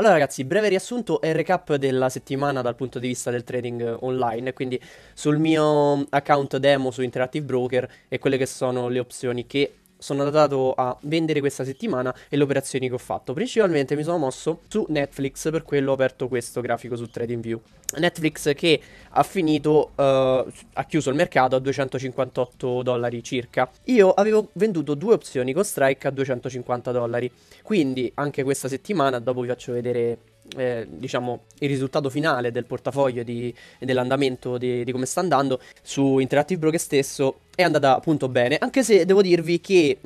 Allora ragazzi, breve riassunto e recap della settimana dal punto di vista del trading online, quindi sul mio account demo su Interactive Broker e quelle che sono le opzioni che sono andato a vendere questa settimana e le operazioni che ho fatto. Principalmente mi sono mosso su Netflix, per quello ho aperto questo grafico su TradingView. Netflix che ha finito, uh, ha chiuso il mercato a 258 dollari circa. Io avevo venduto due opzioni con strike a 250 dollari, quindi anche questa settimana, dopo vi faccio vedere eh, diciamo, il risultato finale del portafoglio e dell'andamento di, di, come sta andando su Interactive Broker stesso è andata appunto bene, anche se devo dirvi che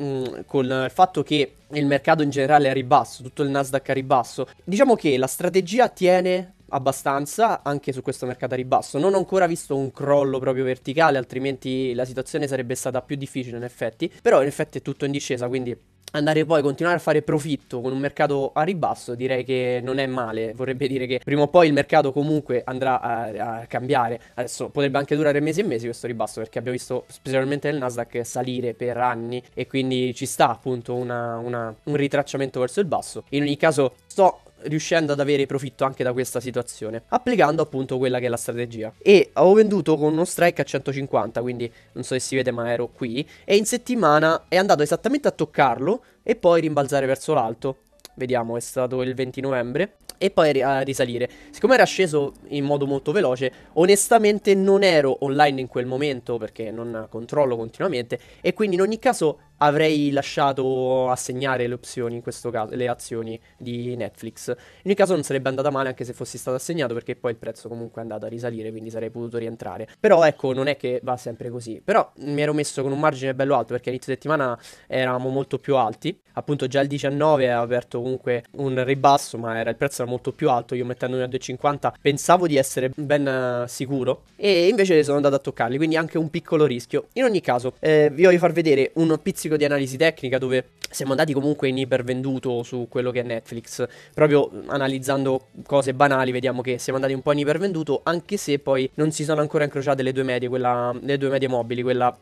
con il fatto che il mercato in generale è a ribasso, tutto il Nasdaq è a ribasso, diciamo che la strategia tiene abbastanza anche su questo mercato a ribasso. Non ho ancora visto un crollo proprio verticale, altrimenti la situazione sarebbe stata più difficile in effetti, però in effetti è tutto in discesa, quindi andare poi a continuare a fare profitto con un mercato a ribasso direi che non è male vorrebbe dire che prima o poi il mercato comunque andrà a, a cambiare adesso potrebbe anche durare mesi e mesi questo ribasso perché abbiamo visto specialmente il Nasdaq salire per anni e quindi ci sta appunto una, una, un ritracciamento verso il basso in ogni caso sto riuscendo ad avere profitto anche da questa situazione, applicando appunto quella che è la strategia. E avevo venduto con uno strike a 150, quindi non so se si vede ma ero qui, e in settimana è andato esattamente a toccarlo e poi rimbalzare verso l'alto. Vediamo, è stato il 20 novembre e poi a risalire. Siccome era sceso in modo molto veloce, onestamente non ero online in quel momento perché non controllo continuamente e quindi in ogni caso avrei lasciato assegnare le opzioni, in questo caso le azioni di Netflix. In ogni caso non sarebbe andata male anche se fossi stato assegnato perché poi il prezzo comunque è andato a risalire, quindi sarei potuto rientrare. Però ecco, non è che va sempre così. Però mi ero messo con un margine bello alto perché inizio settimana eravamo molto più alti. Appunto già il 19 ha aperto comunque un ribasso, ma era, il prezzo era molto più alto. Io mettendomi a 2,50 pensavo di essere ben eh, sicuro e invece sono andato a toccarli, quindi anche un piccolo rischio. In ogni caso, eh, vi voglio far vedere un pizzico classico di analisi tecnica dove siamo andati comunque in ipervenduto su quello che è Netflix. Proprio analizzando cose banali vediamo che siamo andati un po' in ipervenduto anche se poi non si sono ancora incrociate le due medie, quella, le due medie mobili, quella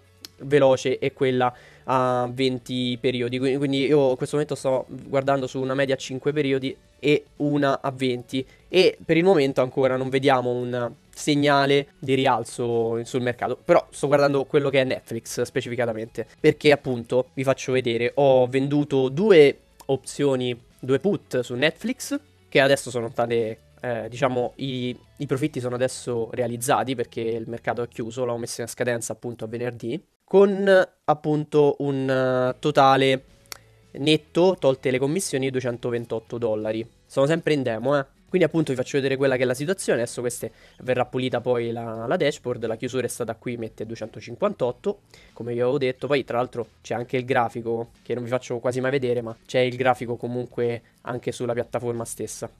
veloce e quella a 20 periodi. Quindi io in questo momento sto guardando su una media a 5 periodi e una a 20 e per il momento ancora non vediamo un segnale di rialzo sul mercato però sto guardando quello che è Netflix specificatamente perché appunto vi faccio vedere ho venduto due opzioni due put su Netflix che adesso sono state eh, diciamo i, i, profitti sono adesso realizzati perché il mercato è chiuso, l'ho messo in scadenza appunto a venerdì, con appunto un uh, totale netto, tolte le commissioni, 228 dollari. Sono sempre in demo, eh. Quindi appunto vi faccio vedere quella che è la situazione, adesso questa verrà pulita poi la, la, dashboard, la chiusura è stata qui, mette 258, come vi avevo detto, poi tra l'altro c'è anche il grafico, che non vi faccio quasi mai vedere, ma c'è il grafico comunque anche sulla piattaforma stessa.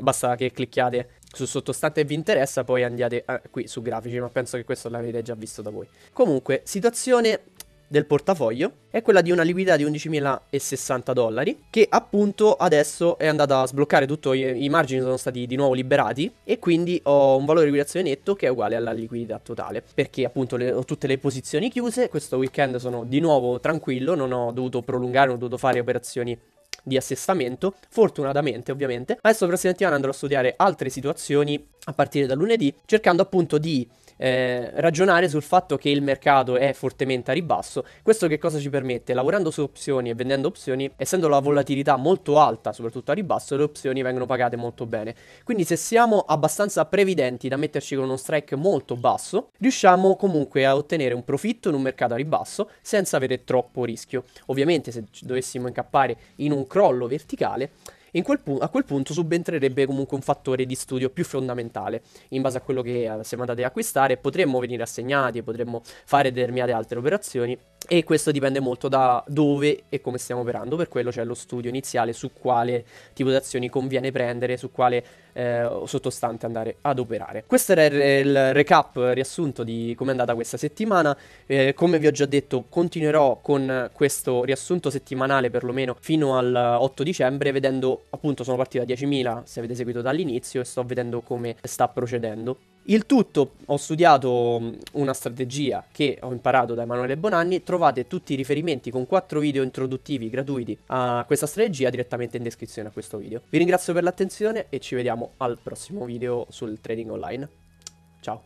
Basta che clicchiate sul sottostante e vi interessa, poi andiate eh, qui su grafici, ma penso che questo l'avete già visto da voi. Comunque, situazione del portafoglio è quella di una liquidità di 11.060 dollari che appunto adesso è andata a sbloccare tutto, i, i margini sono stati di nuovo liberati e quindi ho un valore di liquidazione netto che è uguale alla liquidità totale perché appunto le, ho tutte le posizioni chiuse, questo weekend sono di nuovo tranquillo, non ho dovuto prolungare, non ho dovuto fare operazioni di assestamento, fortunatamente ovviamente. Adesso la prossima settimana andrò a studiare altre situazioni a partire da lunedì cercando appunto di eh, ragionare sul fatto che il mercato è fortemente a ribasso. Questo che cosa ci permette? Lavorando su opzioni e vendendo opzioni, essendo la volatilità molto alta, soprattutto a ribasso, le opzioni vengono pagate molto bene. Quindi se siamo abbastanza previdenti da metterci con uno strike molto basso, riusciamo comunque a ottenere un profitto in un mercato a ribasso senza avere troppo rischio. Ovviamente se dovessimo incappare in un crollo verticale, quel pu- a quel punto subentrerebbe comunque un fattore di studio più fondamentale. In base a quello che eh, siamo andati ad acquistare potremmo venire assegnati, potremmo fare determinate altre operazioni e questo dipende molto da dove e come stiamo operando, per quello c'è lo studio iniziale su quale tipo di azioni conviene prendere, su quale eh, sottostante andare ad operare. Questo era il recap riassunto di come è andata questa settimana. Eh, come vi ho già detto, continuerò con questo riassunto settimanale perlomeno fino al 8 dicembre, vedendo appunto sono partito da 10.000 se avete seguito dall'inizio e sto vedendo come sta procedendo. Il tutto ho studiato mm, una strategia che ho imparato da Emanuele Bonanni, trovate tutti i riferimenti con quattro video introduttivi gratuiti a questa strategia direttamente in descrizione a questo video. Vi ringrazio per l'attenzione e ci vediamo al prossimo video sul trading online. Ciao!